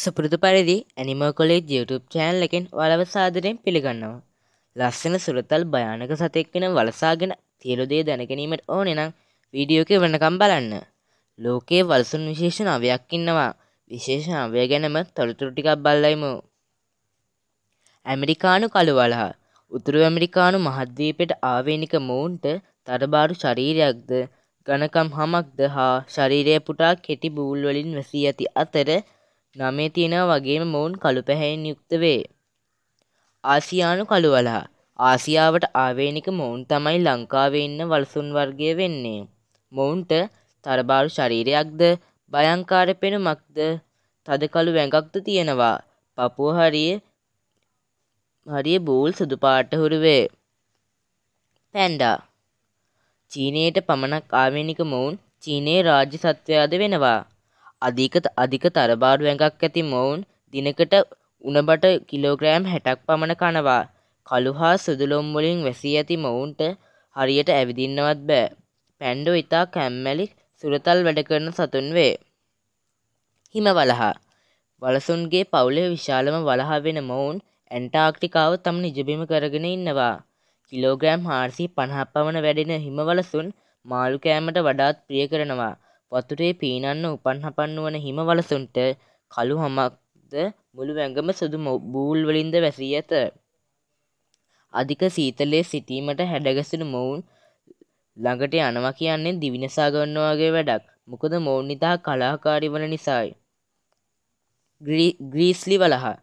සුපුරුදු පරිදි ඇනිමෝ college YouTube චෑනල් එකෙන් වලව සාදරයෙන් පිළිගන්නවා. ලස්සන සුරතල් භයානක සතෙක් වෙන වලසාගෙන සියලු දේ දැනගැනීමට ඕනේ නම් වීඩියෝ එක වෙනකම් බලන්න. ලෝකයේ වලසුන් විශේෂ නවයක් ඉන්නවා. විශේෂ නවය ගැනම තොරතුරු ටිකක් බලලයිමු. ඇමරිකානු කළුවලහා උතුරු ඇමරිකානු මහද්වීපයට ආවේනික මොවුන්ට තරබාරු ශරීරයක්ද ඝනකම් හමක්ද හා ශරීරය පුටා කෙටි බූල් වලින් වැසී ඇති අතර නමේ තියෙනා වගේම මොවුන් කළු පැහැයෙන් යුක්ත වේ. ආසියානු කළුවලහා ආසියාවට ආවේනික මොවුන් තමයි ලංකාවේ ඉන්න වලසුන් වර්ගය වෙන්නේ. මොවුන්ට තරබාරු ශරීරයක්ද භයංකාර පෙනුමක්ද තදකළු වැඟක්ද තියෙනවා. පපුව හරිය හරිය බූල් සුදු පාට හුරු වේ. පැන්ඩා චීනයට පමණක් ආවේනික මොවුන් චීනයේ රාජ්‍ය සත්වයාද වෙනවා. අධිකත අධික තරබාරු ඇඟක් ඇති මොවුන් දිනකට උනබට කිලෝග්‍රෑම් හැටක් පමණ කනවා කළු හා සුදුලොම්වලින් වැසී ඇති මොවුන්ට හරියට ඇවිදින්නවත් බෑ පැන්ඩෝ ඉතා කැම්මැලි සුරතල් වැඩ කරන සතුන් වේ හිම වලහා වලසුන්ගේ පවුලේ විශාලම වලහා වෙන මොවුන් ඇන්ටාක්ටිකාව තම නිජබිම කරගෙන ඉන්නවා. කිලෝග්‍රෑම් හාර්සි පණහක් පමණ වැඩෙන හිමවලසුන් මාළු කෑමට වඩාත් ප්‍රිය කරනවා. වතුරේ පීනන්න උපන් හපන් වන හිම වලසුන්ට කළු හමක්ද මුළු වැඟම සුදු බූල්වලින්ද වැසී ඇත. අධික සීතලේ සිටීමට හැඩගැසුණු මොවුන් ළඟට යනවා කියන්නේ දිවිනසා ගන්නවා වගේ වැඩක්. මොකද මොවුන් ඉතා කලාකාරී වන නිසායි. ග්‍රීස්ලි වලහා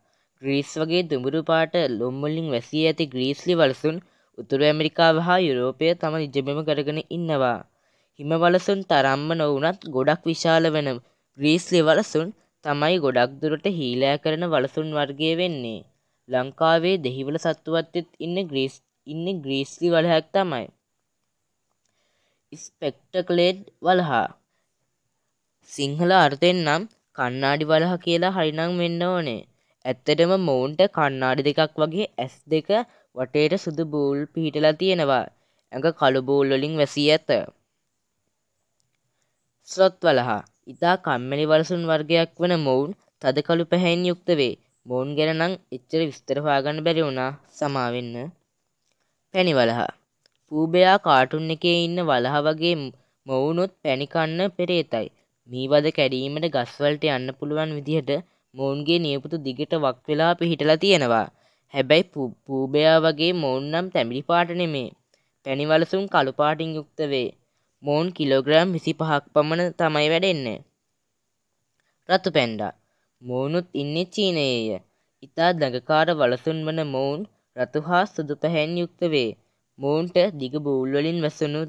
ග්‍රීස් වගේ දුඹුරු පාට ලොම් වලින් වැසී ඇති ග්‍රීස්ලි වලසුන් උතුරු ඇමරිකාව හා යුරෝපය තම නිජබිම කරගෙන ඉන්නවා. හිමවලසුන් තරම්ම නොවුනත් ගොඩක් විශාල වෙන ග්‍රීස්ලි වලසුන් තමයි ගොඩක් දුරට හීලෑ කරන වලසුන් වර්ගය වෙන්නේ. ලංකාවේ දෙහිවල සත්තුවත්තෙත් ඉන්න ග්‍රීස් ඉන්න ග්‍රීස්ලි වලහක් තමයි. ස්පෙක්ටකලේඩ් වලහා සිංහල අර්ථයෙන් නම් කන්නාඩි වලහ කියලා හරිනම් වෙන්න ඕනේ. ඇත්තටම මොවුන්ට කන්නාඩි දෙකක් වගේ ඇස් දෙක වටේට සුදු බූල් පිහිටලා තියෙනවා. ඇඟ කළු බූල් වලින් වැසී ඇත. ස්රොත්වල හා ඉතා කම්මැලි වලසුන් වර්ගයක් වන මොවුන් තදකළු පැහැයින් යුක්ත වේ මොවුන් ගැන නම් එච්චර විස්තර හොයාගන්න බැරි වුණා සමාවෙන්න පැණි වලහා පූබයා කාටුන් එකේ ඉන්න වලහා වගේ මොවුනොත් පැණි කන්න පෙරේතයි මේ වද කැඩීමට ගස්වලට යන්න පුළුවන් විදිහට මොවුන්ගේ නියපුතු දිගට වක් වෙලා පිහිටලා තියෙනවා හැබැයි පූබයා වගේ මොවුන් නම් තැමිලි පාට නෙමේ පැණිවලසුන් කළුපාටින් යුක්ත වේ මොවුන් කිලෝග්‍රෑම් විසි පහක් පමණ තමයි වැඩෙන්නේ. රතු පැන්ඩා මොවුනුත් ඉන්නේ චීනයේය ඉතා දඟකාර වලසුන් වන මොවුන් රතු හා සුදු පැහැන් යුක්ත වේ මොවුන්ට දිග බූල්වලින් වැසුණු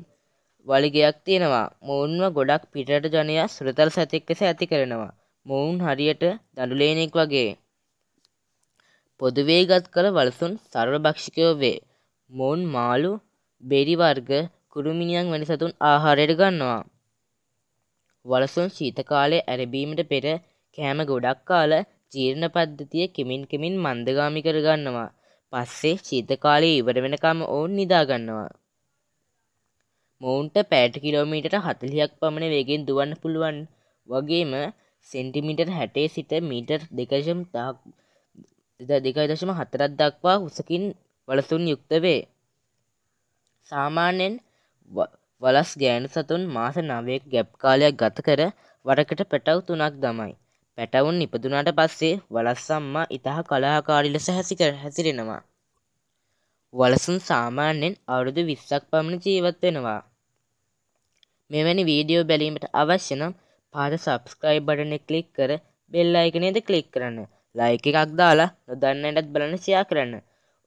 වලිගයක් තියෙනවා මොවුන්ව ගොඩක් පිටට ජනයා සුරතල් සතෙක්කෙස ඇති කරනවා මොවුන් හරියට දඩුලේනෙක් වගේ පොදුවේගත් කළ වලසුන් සර්ව භක්ෂිකයෝ වේ මොවුන් මාළු බෙරිවර්ග කුරුමිනියන් වැනි සතුන් ආහාරයට ගන්නවා. වලසුන් ශීත කාලයේ ඇරඹීමට පෙර කෑම ගොඩක් කාල ජීර්ණ පද්ධතිය කෙමින් කෙමින් මන්දගාමි කර ගන්නවා. පස්සේ ශීත කාලය ඉවර වෙනකම් ඔවුන් නිදා ගන්නවා. මොවුන්ට පැයට කිලෝමීටර 40ක් පමණ වේගෙන් දුවන්න පුළුවන් වගේම සෙන්ටිමීටර් 60 සිට මීටර් 2.4ක් දක්වා උසකින් වලසුන් යුක්ත වේ. සාමාන්‍යයෙන් වලස් ගෑන සතුන් මාස නවයෙක් ගැප් කාලයක් ගත කර වරකට පැටව් තුනක් දමයි. පැටවුන් නිපදුනාට පස්සේ වලස් සම්මා ඉතා කලාකාරි ලෙස හැසිකර හැසිරෙනවා. වලසුන් සාමාන්‍යයෙන් අවුරුදු විස්සක් පමණ ජීවත් වෙනවා. මෙවැනි වීඩියෝ බැලීමට අවශ්‍ය නම් පාද සබස්ක්‍රයිබ් බටන කලික් කර බෙල් අයිකනේද කලික් කරන්න ලයික එකක් දාලා නොදන්නටත් බලන සයා කරන්න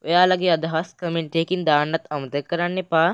ඔයාලගේ අදහස් කමෙන්ටයකින් දාන්නත් අමත කරන්න එපා